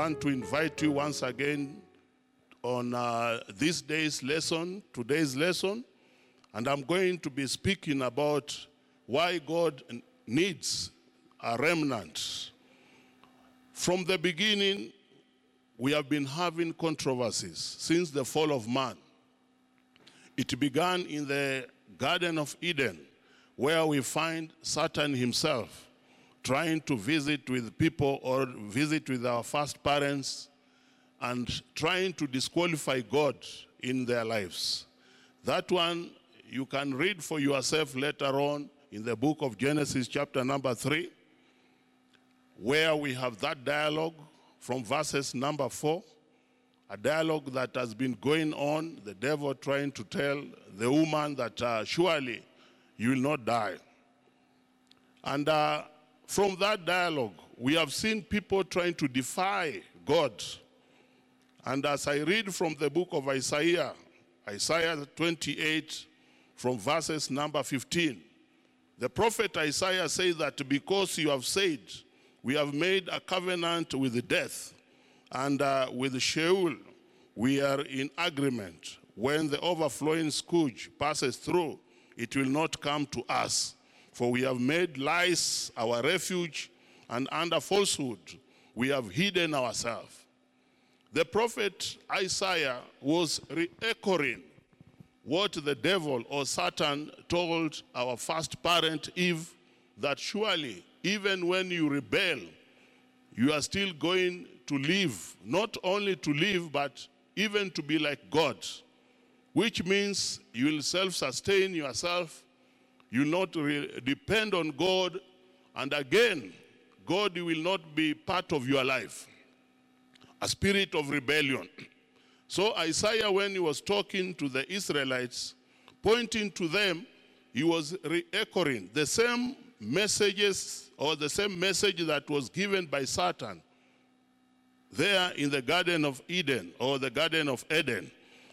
want to invite you once again on uh, this day's lesson, today's lesson, and I'm going to be speaking about why God needs a remnant. From the beginning, we have been having controversies since the fall of man. It began in the Garden of Eden, where we find Satan himself trying to visit with people or visit with our first parents and trying to disqualify God in their lives. That one you can read for yourself later on in the book of Genesis, chapter number three, where we have that dialogue from verses number four, a dialogue that has been going on, the devil trying to tell the woman that uh, surely you will not die. And uh, from that dialogue, we have seen people trying to defy God. And as I read from the book of Isaiah, Isaiah 28, from verses number 15, the prophet Isaiah says that because you have said, we have made a covenant with death and uh, with Sheol, we are in agreement. When the overflowing scourge passes through, it will not come to us. For we have made lies our refuge, and under falsehood we have hidden ourselves. The prophet Isaiah was re echoing what the devil or Satan told our first parent Eve that surely, even when you rebel, you are still going to live, not only to live, but even to be like God, which means you will self sustain yourself you not re- depend on God, and again, God will not be part of your life. A spirit of rebellion. So Isaiah, when he was talking to the Israelites, pointing to them, he was re-echoing the same messages or the same message that was given by Satan there in the Garden of Eden or the Garden of Eden,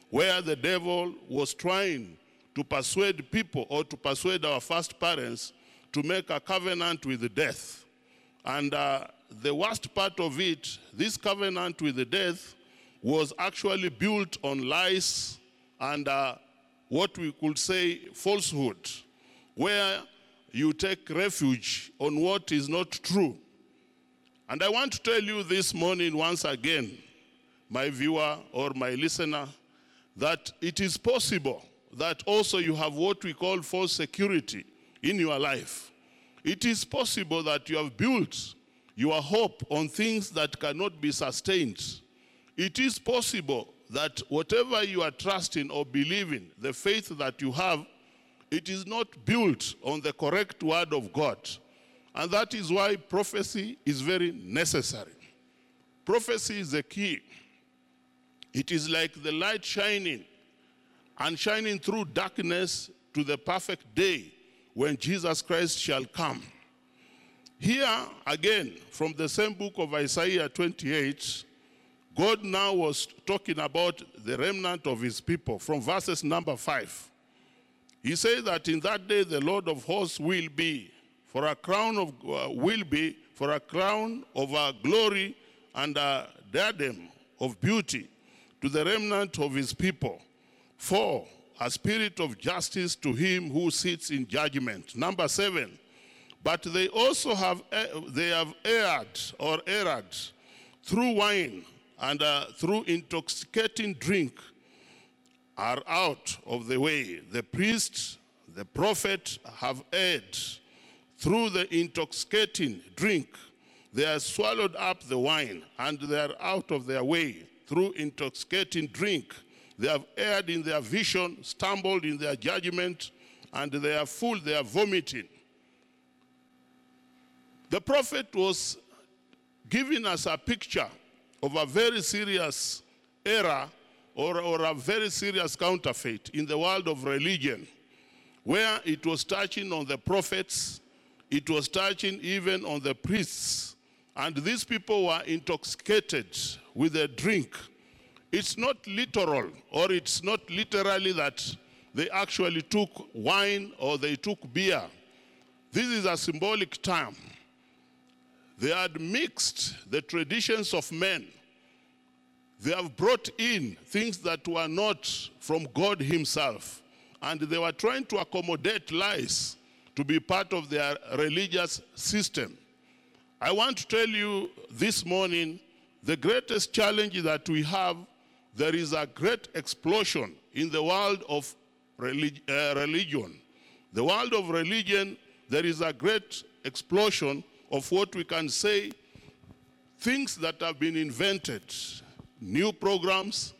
where the devil was trying to persuade people or to persuade our first parents to make a covenant with death. And uh, the worst part of it, this covenant with the death was actually built on lies and uh, what we could say falsehood, where you take refuge on what is not true. And I want to tell you this morning once again, my viewer or my listener, that it is possible that also you have what we call false security in your life. It is possible that you have built your hope on things that cannot be sustained. It is possible that whatever you are trusting or believing, the faith that you have, it is not built on the correct word of God. And that is why prophecy is very necessary. Prophecy is the key. It is like the light shining and shining through darkness to the perfect day when Jesus Christ shall come. Here again, from the same book of Isaiah 28, God now was talking about the remnant of his people from verses number 5. He says that in that day the Lord of hosts will be for a crown of uh, will be for a crown of our glory and a diadem of beauty to the remnant of his people. Four, a spirit of justice to him who sits in judgment. Number seven, but they also have, eh, they have erred or erred through wine and uh, through intoxicating drink are out of the way. The priests, the prophet have erred through the intoxicating drink. They are swallowed up the wine and they are out of their way through intoxicating drink. They have erred in their vision, stumbled in their judgment, and they are full, they are vomiting. The prophet was giving us a picture of a very serious error or, or a very serious counterfeit in the world of religion, where it was touching on the prophets, it was touching even on the priests. And these people were intoxicated with a drink it's not literal, or it's not literally that they actually took wine or they took beer. This is a symbolic term. They had mixed the traditions of men. They have brought in things that were not from God Himself. And they were trying to accommodate lies to be part of their religious system. I want to tell you this morning the greatest challenge that we have there is a great explosion in the world of relig uh, religion. The world of religion, there is a great explosion of what we can say things that have been invented, new programs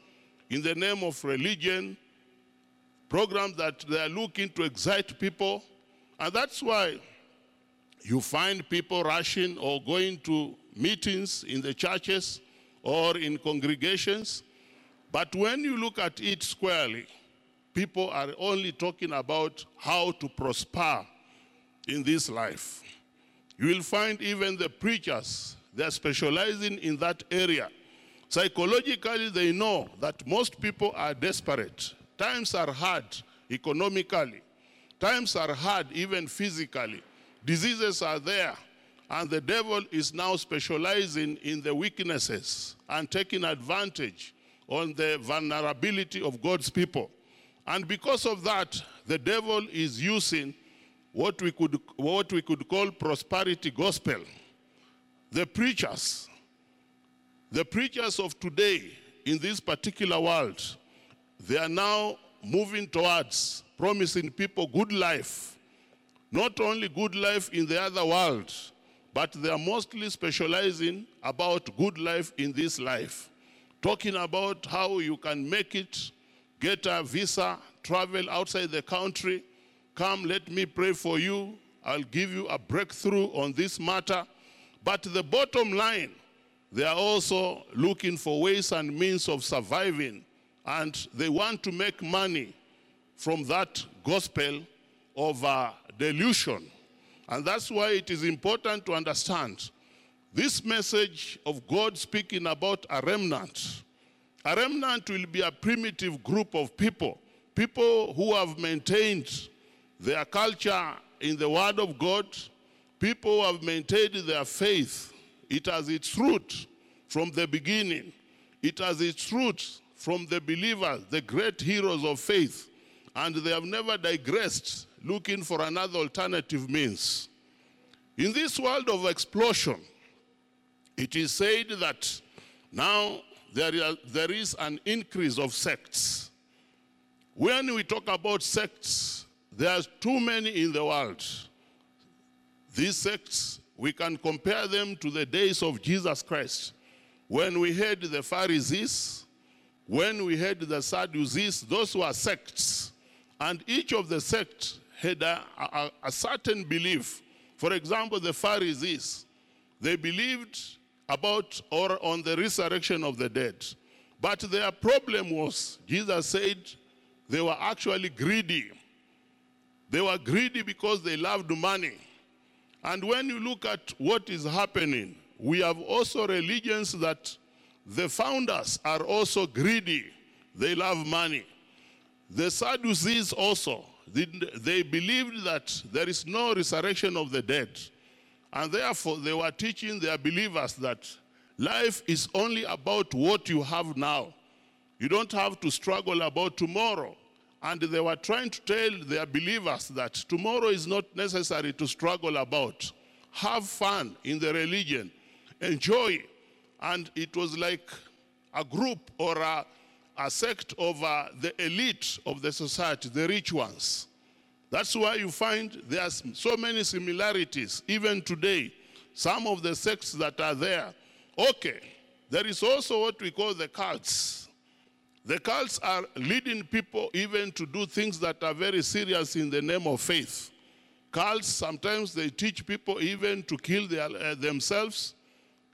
in the name of religion, programs that they are looking to excite people. And that's why you find people rushing or going to meetings in the churches or in congregations but when you look at it squarely, people are only talking about how to prosper in this life. You will find even the preachers, they are specializing in that area. Psychologically, they know that most people are desperate. Times are hard economically, times are hard even physically. Diseases are there. And the devil is now specializing in the weaknesses and taking advantage on the vulnerability of God's people. And because of that, the devil is using what we could, what we could call prosperity gospel. The preachers, the preachers of today in this particular world, they are now moving towards promising people good life. Not only good life in the other world, but they are mostly specializing about good life in this life talking about how you can make it, get a visa, travel outside the country. Come, let me pray for you. I'll give you a breakthrough on this matter. But the bottom line, they are also looking for ways and means of surviving, and they want to make money from that gospel of uh, delusion. And that's why it is important to understand this message of God speaking about a remnant. A remnant will be a primitive group of people, people who have maintained their culture in the Word of God, people who have maintained their faith. It has its root from the beginning, it has its root from the believers, the great heroes of faith, and they have never digressed looking for another alternative means. In this world of explosion, it is said that now there is, there is an increase of sects. When we talk about sects, there's too many in the world. These sects, we can compare them to the days of Jesus Christ. When we had the Pharisees, when we had the Sadducees, those were sects. And each of the sects had a, a, a certain belief. For example, the Pharisees, they believed about or on the resurrection of the dead. But their problem was, Jesus said, they were actually greedy. They were greedy because they loved money. And when you look at what is happening, we have also religions that the founders are also greedy. They love money. The Sadducees also, they, believed that there is no resurrection of the dead. And therefore, they were teaching their believers that life is only about what you have now. You don't have to struggle about tomorrow. And they were trying to tell their believers that tomorrow is not necessary to struggle about. Have fun in the religion, enjoy. And it was like a group or a, a sect of uh, the elite of the society, the rich ones. That's why you find there are so many similarities, even today. Some of the sects that are there. Okay, there is also what we call the cults. The cults are leading people even to do things that are very serious in the name of faith. Cults, sometimes they teach people even to kill their, uh, themselves.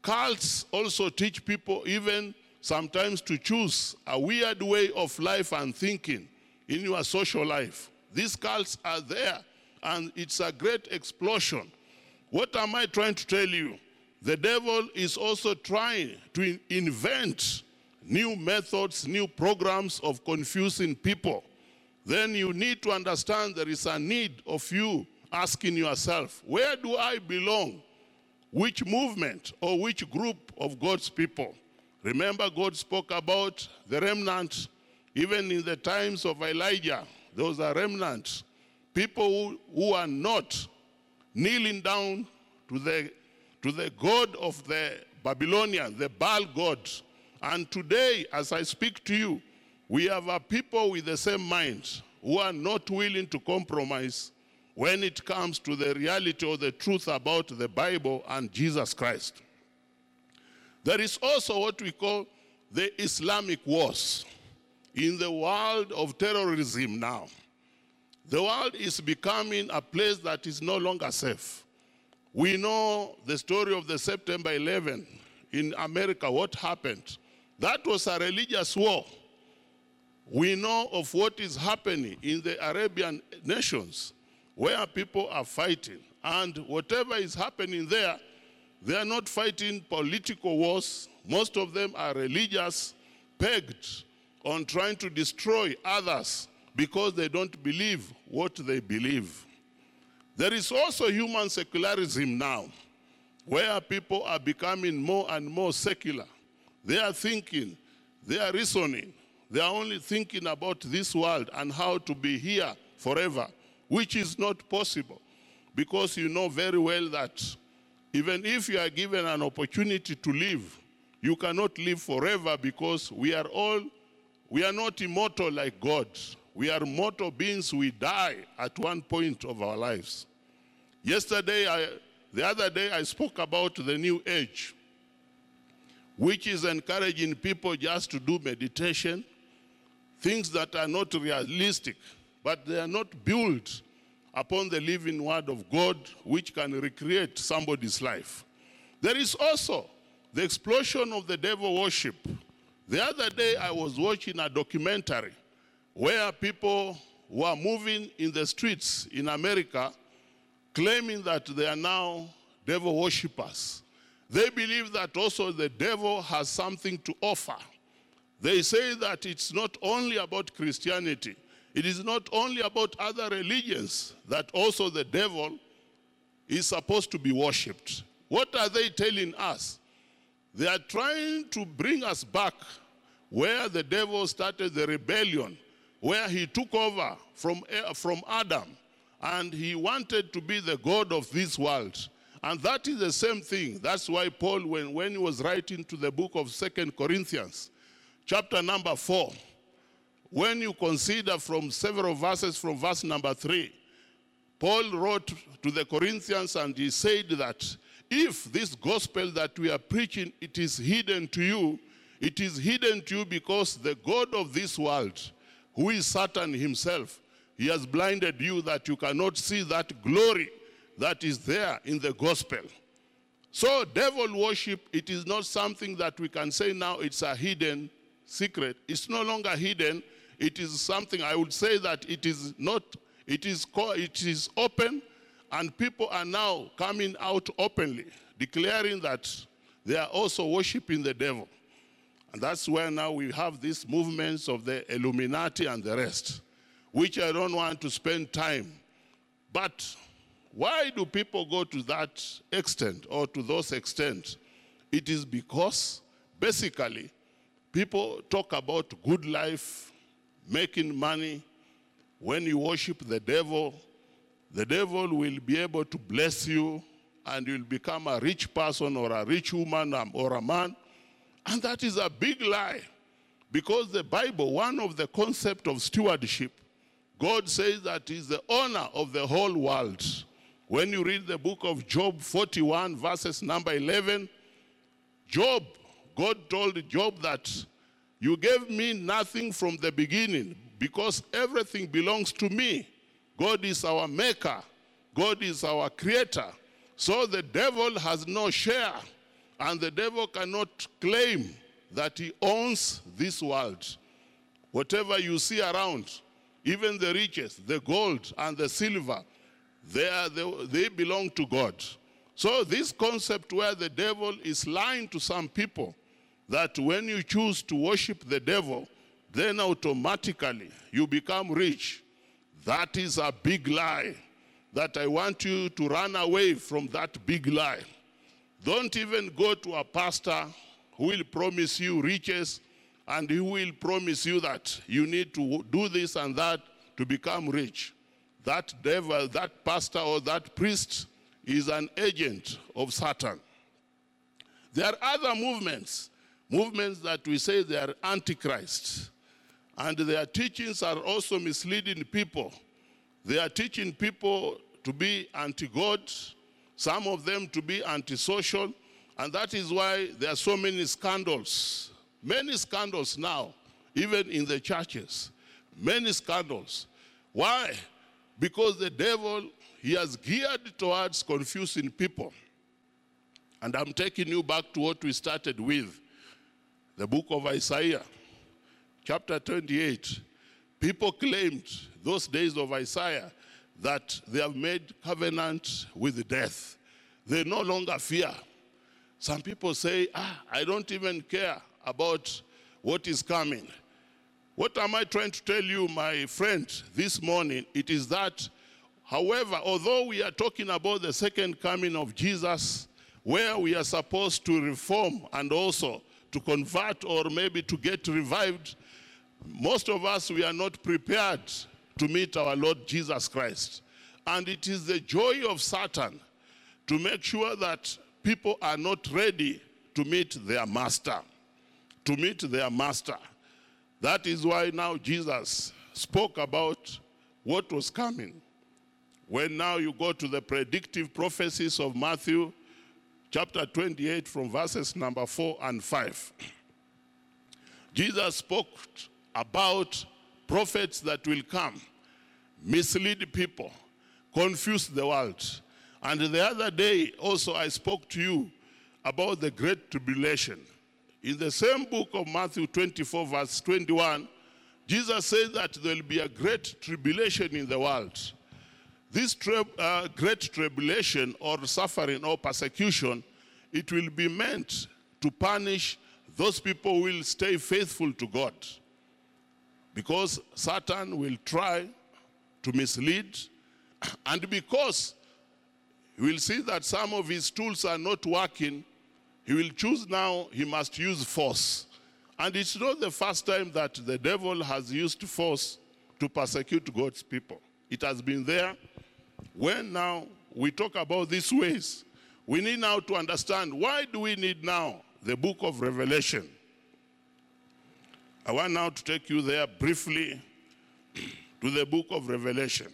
Cults also teach people even sometimes to choose a weird way of life and thinking in your social life. These cults are there, and it's a great explosion. What am I trying to tell you? The devil is also trying to invent new methods, new programs of confusing people. Then you need to understand there is a need of you asking yourself, where do I belong? Which movement or which group of God's people? Remember, God spoke about the remnant even in the times of Elijah, those are remnants. People who, who are not kneeling down to the, to the God of the Babylonian, the Baal God. And today, as I speak to you, we have a people with the same mind who are not willing to compromise when it comes to the reality or the truth about the Bible and Jesus Christ. There is also what we call the Islamic wars in the world of terrorism now. The world is becoming a place that is no longer safe. We know the story of the September 11 in America, what happened. That was a religious war. We know of what is happening in the Arabian nations where people are fighting. And whatever is happening there, they are not fighting political wars. Most of them are religious, pegged on trying to destroy others because they don't believe what they believe. There is also human secularism now, where people are becoming more and more secular. They are thinking, they are reasoning, they are only thinking about this world and how to be here forever, which is not possible because you know very well that even if you are given an opportunity to live, you cannot live forever because we are all we are not immortal like God. We are mortal beings. We die at one point of our lives. Yesterday, I, the other day, I spoke about the new age, which is encouraging people just to do meditation, things that are not realistic, but they are not built upon the living word of God, which can recreate somebody's life. There is also the explosion of the devil worship, the other day, I was watching a documentary where people were moving in the streets in America claiming that they are now devil worshippers. They believe that also the devil has something to offer. They say that it's not only about Christianity, it is not only about other religions, that also the devil is supposed to be worshipped. What are they telling us? They are trying to bring us back where the devil started the rebellion, where he took over from, eh, from Adam and he wanted to be the God of this world. And that is the same thing. That's why Paul, when, when he was writing to the book of Second Corinthians, chapter number 4, when you consider from several verses, from verse number 3, Paul wrote to the Corinthians and he said that if this gospel that we are preaching, it is hidden to you, it is hidden to you because the God of this world, who is Satan himself, he has blinded you that you cannot see that glory that is there in the gospel. So devil worship, it is not something that we can say now it's a hidden secret. It's no longer hidden. It is something, I would say that it is not it is, it is open, and people are now coming out openly, declaring that they are also worshiping the devil. And that's where now we have these movements of the Illuminati and the rest, which I don't want to spend time. But why do people go to that extent or to those extent? It is because basically people talk about good life, making money, when you worship the devil, the devil will be able to bless you and you'll become a rich person or a rich woman um, or a man. And that is a big lie. Because the Bible, one of the concept of stewardship, God says that is the honor of the whole world. When you read the book of Job 41, verses number 11, Job, God told Job that you gave me nothing from the beginning, because everything belongs to me. God is our maker, God is our creator. So the devil has no share, and the devil cannot claim that he owns this world. Whatever you see around, even the riches, the gold and the silver, they, are the, they belong to God. So, this concept where the devil is lying to some people that when you choose to worship the devil, then automatically you become rich. That is a big lie that I want you to run away from that big lie. Don't even go to a pastor who will promise you riches and he will promise you that you need to do this and that to become rich. That devil, that pastor, or that priest is an agent of Satan. There are other movements, movements that we say they are antichrists and their teachings are also misleading people. They are teaching people to be anti God, some of them to be antisocial, and that is why there are so many scandals. Many scandals now, even in the churches. Many scandals. Why? Because the devil, he has geared towards confusing people. And I'm taking you back to what we started with the book of Isaiah chapter 28, people claimed those days of Isaiah that they have made covenant with death. They no longer fear. Some people say, ah, I don't even care about what is coming. What am I trying to tell you, my friend, this morning? It is that, however, although we are talking about the second coming of Jesus, where we are supposed to reform and also to convert or maybe to get revived, most of us, we are not prepared to meet our Lord Jesus Christ. And it is the joy of Satan to make sure that people are not ready to meet their master. To meet their master. That is why now Jesus spoke about what was coming. When now you go to the predictive prophecies of Matthew chapter 28 from verses number 4 and 5. Jesus spoke about prophets that will come, mislead people, confuse the world. And the other day also I spoke to you about the Great Tribulation. In the same book of Matthew 24, verse 21, Jesus says that there will be a great tribulation in the world. This tri- uh, great tribulation or suffering or persecution, it will be meant to punish those people who will stay faithful to God. Because Satan will try to mislead, and because he will see that some of his tools are not working, he will choose now he must use force. And it's not the first time that the devil has used force to persecute God's people. It has been there. When now we talk about these ways, we need now to understand why do we need now the book of Revelation? I want now to take you there briefly to the book of Revelation.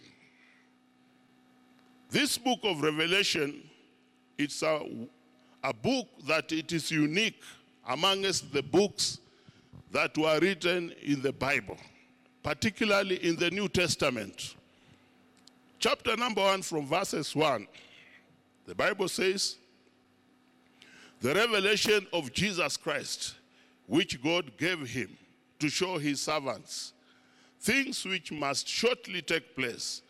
This book of Revelation, it's a, a book that it is unique amongst the books that were written in the Bible, particularly in the New Testament. Chapter number one, from verses one, the Bible says, The revelation of Jesus Christ, which God gave him to show his servants things which must shortly take place.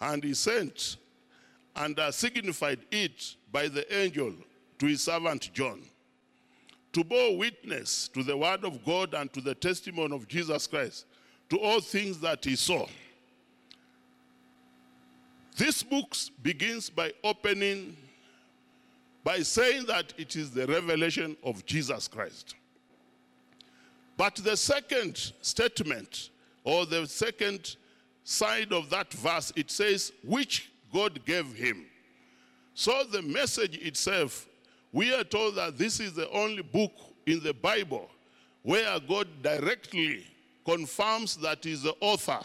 And he sent and signified it by the angel to his servant John to bear witness to the word of God and to the testimony of Jesus Christ, to all things that he saw. This book begins by opening, by saying that it is the revelation of Jesus Christ. But the second statement, or the second side of that verse, it says, which God gave him. So the message itself, we are told that this is the only book in the Bible where God directly confirms that he's the author.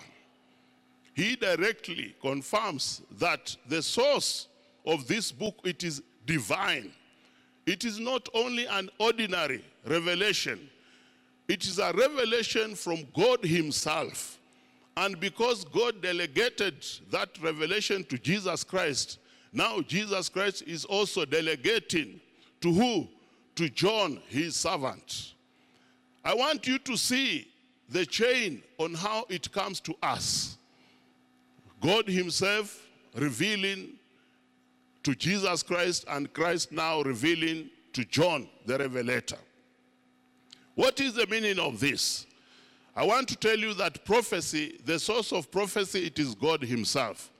He directly confirms that the source of this book, it is divine. It is not only an ordinary revelation, it is a revelation from God Himself. And because God delegated that revelation to Jesus Christ, now Jesus Christ is also delegating to who? To John, his servant. I want you to see the chain on how it comes to us. God Himself revealing to Jesus Christ, and Christ now revealing to John the Revelator. What is the meaning of this? I want to tell you that prophecy, the source of prophecy, it is God himself.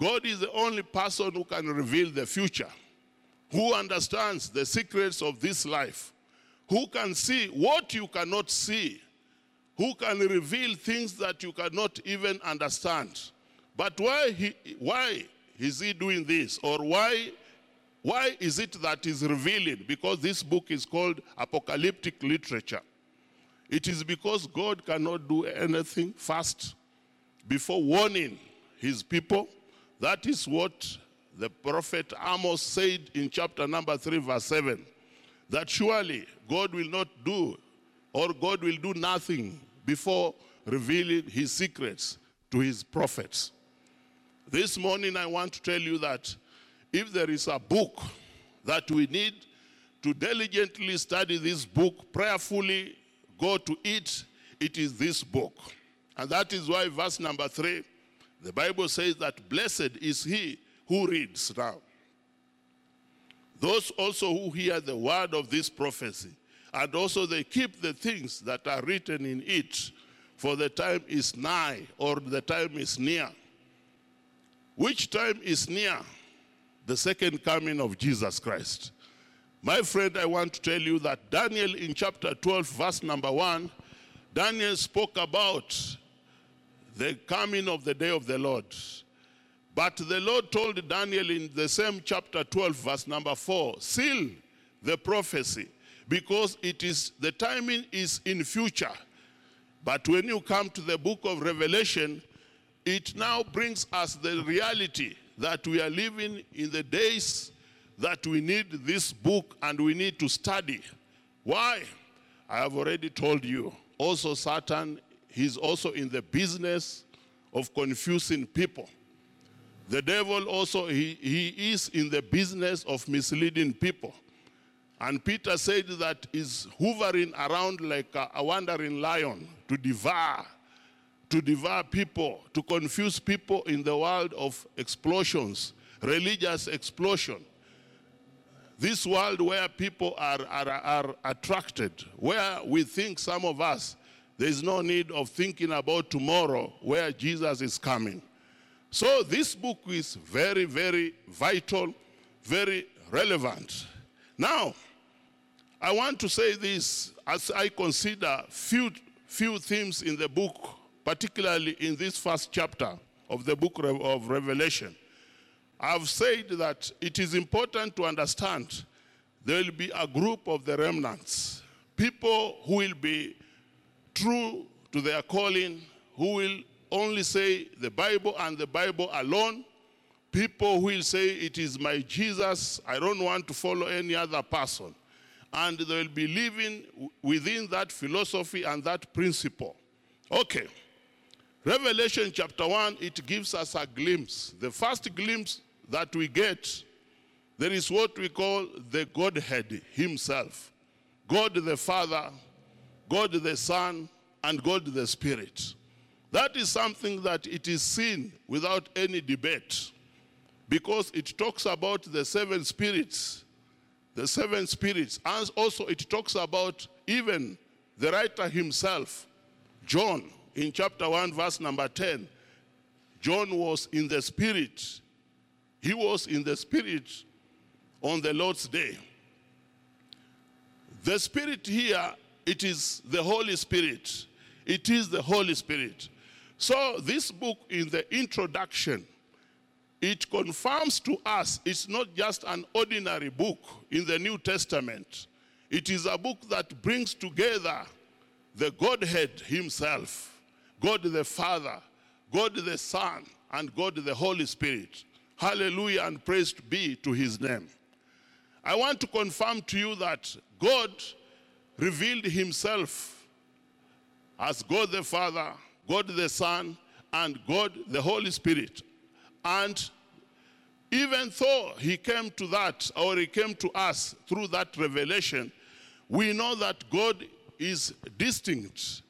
God is the only person who can reveal the future, who understands the secrets of this life, who can see what you cannot see, who can reveal things that you cannot even understand. But why, he, why is he doing this? Or why why is it that is revealing? Because this book is called apocalyptic literature. It is because God cannot do anything fast before warning his people. That is what the prophet Amos said in chapter number 3, verse 7 that surely God will not do or God will do nothing before revealing his secrets to his prophets. This morning, I want to tell you that if there is a book that we need to diligently study this book, prayerfully go to it, it is this book. And that is why, verse number three, the Bible says that blessed is he who reads now. Those also who hear the word of this prophecy, and also they keep the things that are written in it, for the time is nigh, or the time is near. Which time is near? the second coming of Jesus Christ. My friend, I want to tell you that Daniel in chapter 12, verse number 1, Daniel spoke about the coming of the day of the Lord. But the Lord told Daniel in the same chapter 12, verse number 4, seal the prophecy because it is the timing is in future. But when you come to the book of Revelation, it now brings us the reality that we are living in the days that we need this book and we need to study. Why? I have already told you. Also, Satan is also in the business of confusing people. The devil also, he, he is in the business of misleading people. And Peter said that is hovering around like a, a wandering lion to devour to devour people, to confuse people in the world of explosions, religious explosion. This world where people are, are, are attracted, where we think some of us, there is no need of thinking about tomorrow where Jesus is coming. So this book is very, very vital, very relevant. Now, I want to say this as I consider few, few themes in the book particularly in this first chapter of the book of Revelation. I've said that it is important to understand there will be a group of the remnants, people who will be true to their calling, who will only say the Bible and the Bible alone. People who will say, It is my Jesus, I don't want to follow any other person. And they will be living within that philosophy and that principle. Okay. Revelation chapter 1, it gives us a glimpse. The first glimpse that we get, there is what we call the Godhead Himself God the Father, God the Son, and God the Spirit. That is something that it is seen without any debate because it talks about the seven spirits, the seven spirits, and also it talks about even the writer himself, John in chapter 1, verse number 10, John was in the Spirit. He was in the Spirit on the Lord's day. The Spirit here, it is the Holy Spirit. It is the Holy Spirit. So, this book in the introduction, it confirms to us it's not just an ordinary book in the New Testament. It is a book that brings together the Godhead Himself. God the Father, God the Son, and God the Holy Spirit. Hallelujah and praise be to his name. I want to confirm to you that God revealed himself as God the Father, God the Son, and God the Holy Spirit. And even though he came to that, or he came to us through that revelation, we know that God is distinct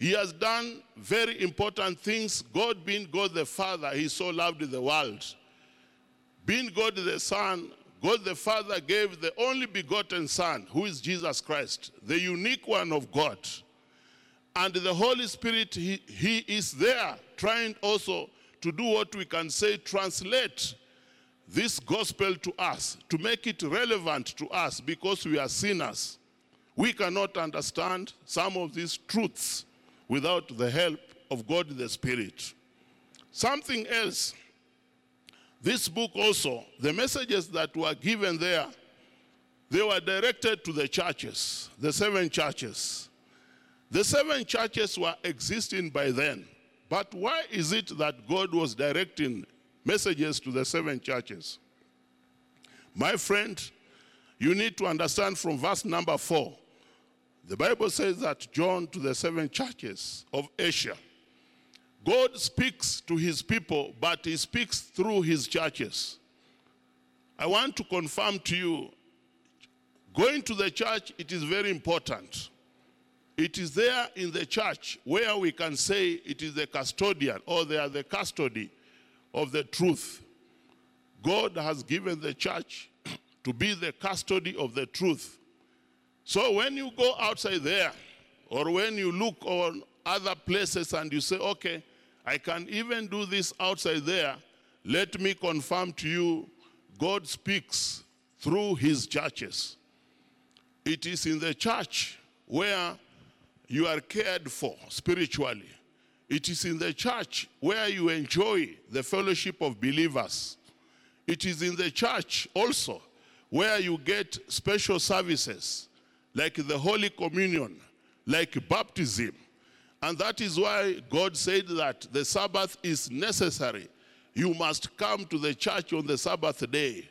he has done very important things. God being God the Father, He so loved the world. Being God the Son, God the Father gave the only begotten Son, who is Jesus Christ, the unique one of God. And the Holy Spirit, He, he is there trying also to do what we can say, translate this gospel to us, to make it relevant to us because we are sinners. We cannot understand some of these truths without the help of God the Spirit. Something else, this book also, the messages that were given there, they were directed to the churches, the seven churches. The seven churches were existing by then. But why is it that God was directing messages to the seven churches? My friend, you need to understand from verse number four the Bible says that John to the seven churches of Asia, God speaks to his people, but he speaks through his churches. I want to confirm to you going to the church, it is very important. It is there in the church where we can say it is the custodian or they are the custody of the truth. God has given the church to be the custody of the truth. So when you go outside there, or when you look on other places and you say, okay, I can even do this outside there, let me confirm to you, God speaks through his churches. It is in the church where you are cared for spiritually. It is in the church where you enjoy the fellowship of believers. It is in the church also where you get special services like the Holy Communion, like baptism. And that is why God said that the Sabbath is necessary. You must come to the church on the Sabbath day.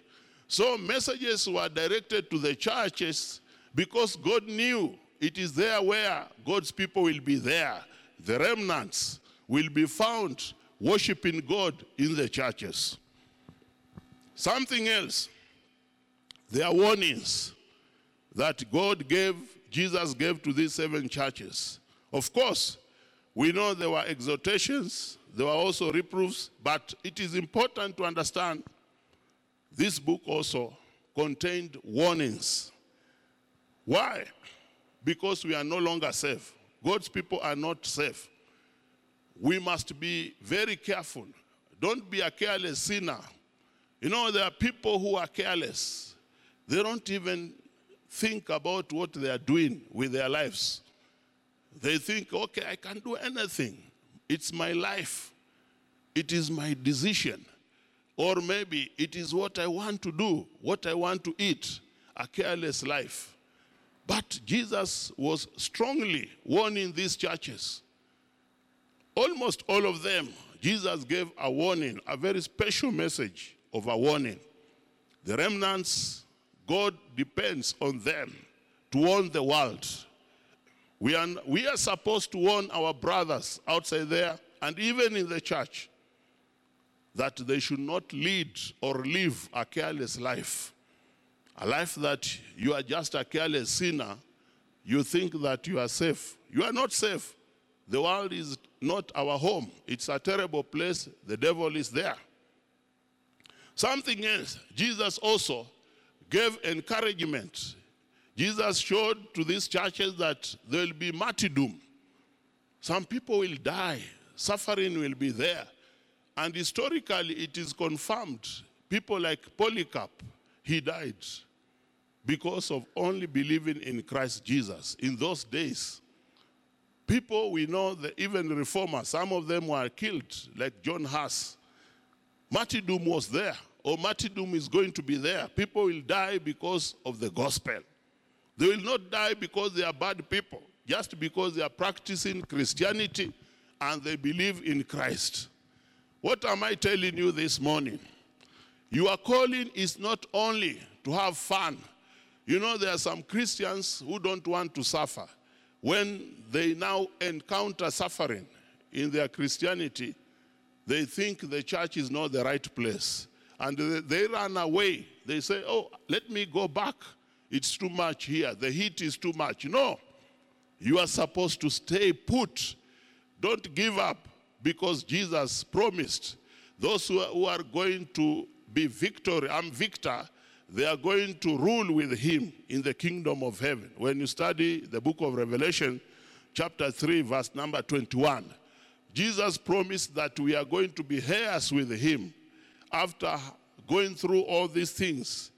So messages were directed to the churches because God knew it is there where God's people will be there. The remnants will be found worshiping God in the churches. Something else, there are warnings that God gave, Jesus gave to these seven churches. Of course, we know there were exhortations, there were also reproofs, but it is important to understand this book also contained warnings. Why? Because we are no longer safe. God's people are not safe. We must be very careful. Don't be a careless sinner. You know, there are people who are careless. They don't even think about what they are doing with their lives. They think, okay, I can do anything. It's my life. It is my decision. Or maybe it is what I want to do, what I want to eat, a careless life. But Jesus was strongly warning these churches. Almost all of them, Jesus gave a warning, a very special message of a warning. The remnants God depends on them to warn the world. We are, we are supposed to warn our brothers outside there and even in the church that they should not lead or live a careless life. A life that you are just a careless sinner, you think that you are safe. You are not safe. The world is not our home, it's a terrible place. The devil is there. Something else, Jesus also gave encouragement. Jesus showed to these churches that there will be martyrdom. Some people will die, suffering will be there. And historically, it is confirmed. People like Polycarp, he died because of only believing in Christ Jesus in those days. People we know, the, even reformers, some of them were killed, like John Huss. Martyrdom was there or martyrdom is going to be there. People will die because of the gospel. They will not die because they are bad people, just because they are practicing Christianity and they believe in Christ. What am I telling you this morning? Your calling is not only to have fun. You know, there are some Christians who don't want to suffer. When they now encounter suffering in their Christianity, they think the church is not the right place. And they, they ran away. They say, Oh, let me go back. It's too much here. The heat is too much. No. You are supposed to stay put. Don't give up because Jesus promised those who are, who are going to be victor, I'm victor, they are going to rule with him in the kingdom of heaven. When you study the book of Revelation, chapter 3, verse number 21, Jesus promised that we are going to be heirs with him after going through all these things,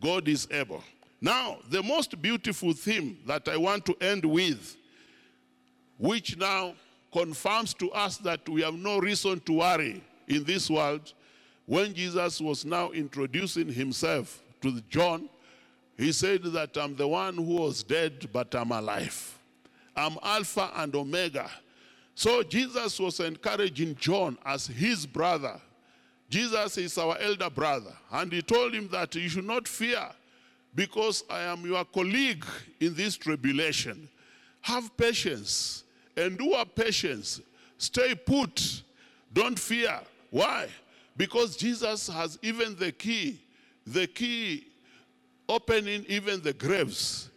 God is able. Now, the most beautiful theme that I want to end with, which now confirms to us that we have no reason to worry in this world, when Jesus was now introducing himself to John, he said that I'm the one who was dead, but I'm alive. I'm Alpha and Omega. So Jesus was encouraging John as his brother Jesus is our elder brother. And he told him that you should not fear because I am your colleague in this tribulation. Have patience. Endure patience. Stay put. Don't fear. Why? Because Jesus has even the key, the key opening even the graves.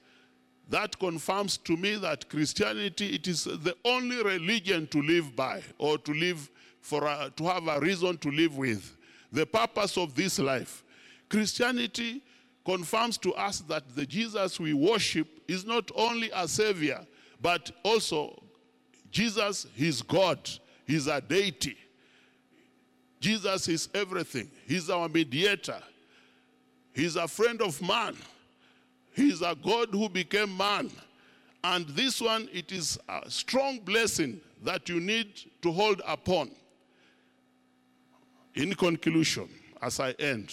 That confirms to me that Christianity, it is the only religion to live by or to live for uh, to have a reason to live with, the purpose of this life. Christianity confirms to us that the Jesus we worship is not only a savior, but also Jesus, is God, he's a deity. Jesus is everything. He's our mediator. He's a friend of man. He's a God who became man. And this one, it is a strong blessing that you need to hold upon. In conclusion, as I end,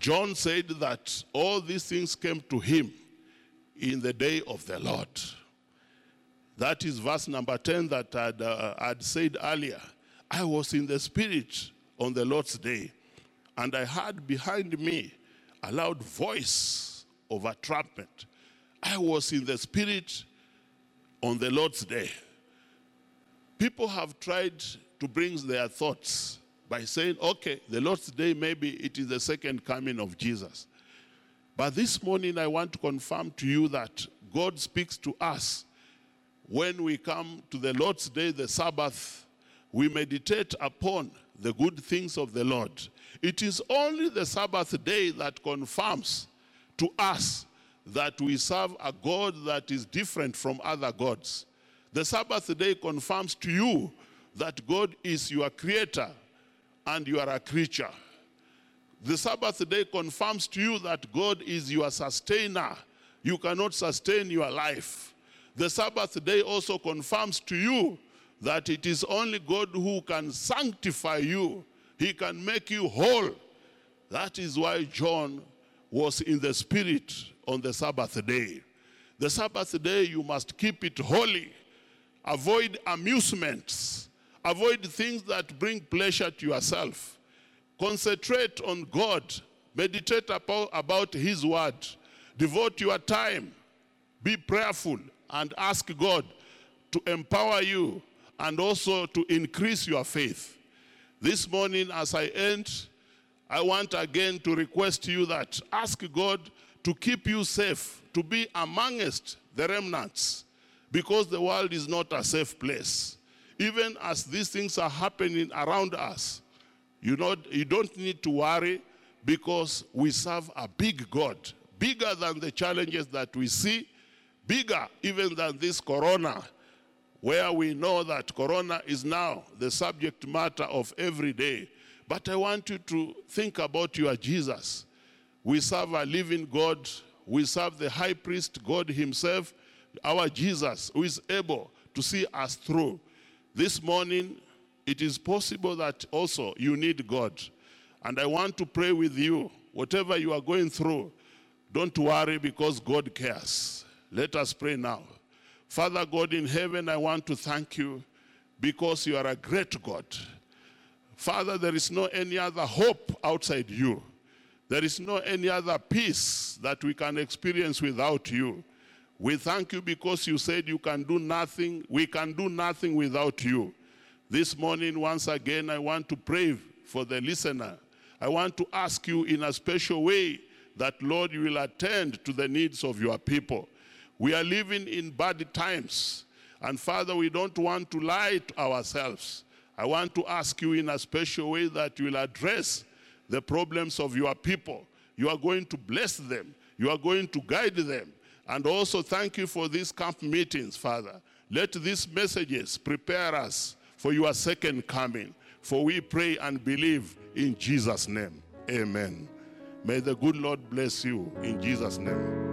John said that all these things came to him in the day of the Lord. That is verse number 10 that I'd, uh, I'd said earlier. I was in the Spirit on the Lord's day, and I heard behind me a loud voice of a trumpet. I was in the Spirit on the Lord's day. People have tried to bring their thoughts by saying, okay, the Lord's Day, maybe it is the second coming of Jesus. But this morning, I want to confirm to you that God speaks to us when we come to the Lord's Day, the Sabbath. We meditate upon the good things of the Lord. It is only the Sabbath day that confirms to us that we serve a God that is different from other gods. The Sabbath day confirms to you that God is your creator and you are a creature. The Sabbath day confirms to you that God is your sustainer. You cannot sustain your life. The Sabbath day also confirms to you that it is only God who can sanctify you, He can make you whole. That is why John was in the Spirit on the Sabbath day. The Sabbath day, you must keep it holy, avoid amusements Avoid things that bring pleasure to yourself. Concentrate on God. Meditate about His Word. Devote your time. Be prayerful and ask God to empower you and also to increase your faith. This morning, as I end, I want again to request you that ask God to keep you safe, to be amongst the remnants, because the world is not a safe place even as these things are happening around us, you, know, you don't need to worry because we serve a big God, bigger than the challenges that we see, bigger even than this corona, where we know that corona is now the subject matter of every day. But I want you to think about your Jesus. We serve a living God, we serve the high priest God Himself, our Jesus, who is able to see us through. This morning, it is possible that also you need God. And I want to pray with you. Whatever you are going through, don't worry because God cares. Let us pray now. Father God in heaven, I want to thank you because you are a great God. Father, there is no any other hope outside you. There is no any other peace that we can experience without you. We thank you because you said you can do nothing. We can do nothing without you. This morning, once again, I want to pray for the listener. I want to ask you in a special way that, Lord, you will attend to the needs of your people. We are living in bad times. And Father, we don't want to lie to ourselves. I want to ask you in a special way that you will address the problems of your people. You are going to bless them. You are going to guide them. And also thank you for these camp meetings, Father. Let these messages prepare us for your second coming. For we pray and believe in Jesus' name. Amen. May the good Lord bless you in Jesus' name.